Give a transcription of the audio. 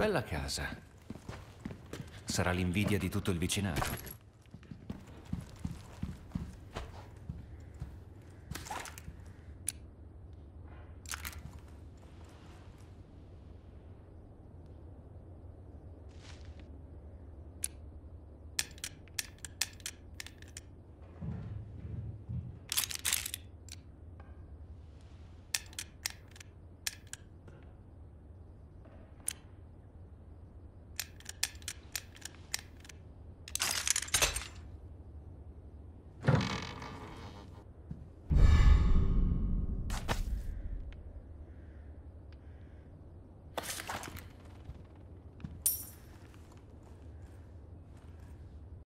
Bella casa. Sarà l'invidia di tutto il vicinato.